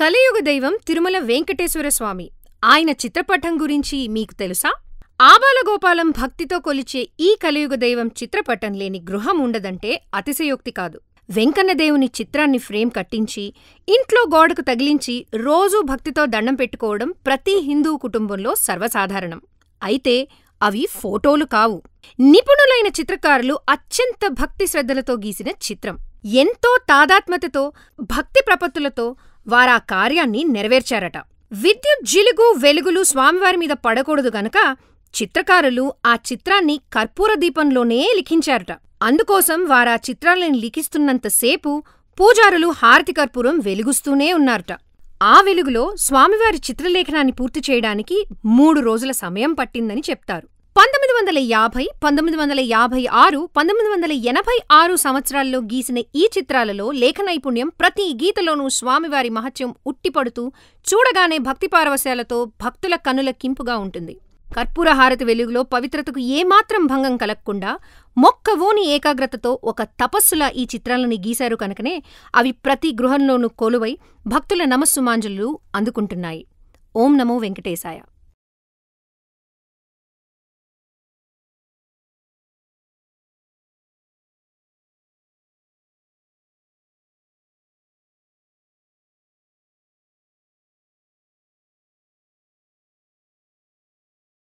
కలియుగ దైవం తిరుమల వెంకటేశ్వర స్వామి ఆయన చిత్రపటం గురించి మీకు తెలుసా ఆబాలగోపాలం భక్తితో కొలిచే ఈ కలియుగ దైవం చిత్రపటం లేని గృహం ఉండదంటే అతిశయోక్తి కాదు వెంకన్నదేవుని చిత్రాన్ని ఫ్రేమ్ కట్టించి ఇంట్లో గోడకు తగిలించి రోజూ భక్తితో దండం పెట్టుకోవడం ప్రతి హిందూ కుటుంబంలో సర్వసాధారణం అయితే అవి ఫోటోలు కావు నిపుణులైన చిత్రకారులు అత్యంత భక్తి శ్రద్ధలతో గీసిన చిత్రం ఎంతో తాదాత్మతతో భక్తి ప్రపత్తులతో వారా కార్యాన్ని నెరవేర్చారట విద్యుత్ జిలుగు వెలుగులు స్వామివారి మీద పడకూడదు గనక చిత్రకారులు ఆ చిత్రాన్ని కర్పూర దీపంలోనే లిఖించారట అందుకోసం వారా చిత్రాలని లిఖిస్తున్నంతసేపు పూజారులు హారతి కర్పూరం వెలుగుస్తూనే ఉన్నారట ఆ వెలుగులో స్వామివారి చిత్రలేఖనాన్ని పూర్తి చేయడానికి మూడు రోజుల సమయం పట్టిందని చెప్తారు పంతొమ్మిది వందల యాభై పంతొమ్మిది వందల యాభై ఆరు పంతొమ్మిది వందల ఎనభై ఆరు సంవత్సరాల్లో గీసిన ఈ చిత్రాలలో లేఖనైపుణ్యం ప్రతి గీతలోనూ స్వామివారి మహత్యం ఉట్టిపడుతూ చూడగానే భక్తి పారవశాలతో భక్తుల కనుల కింపుగా ఉంటుంది కర్పూర హారతి వెలుగులో పవిత్రతకు ఏమాత్రం భంగం కలగకుండా మొక్కవోని ఏకాగ్రతతో ఒక తపస్సులా ఈ చిత్రాలని గీశారు కనుకనే అవి ప్రతి గృహంలోనూ కొలువై భక్తుల నమస్సుమాంజులు అందుకుంటున్నాయి ఓం నమో వెంకటేశాయ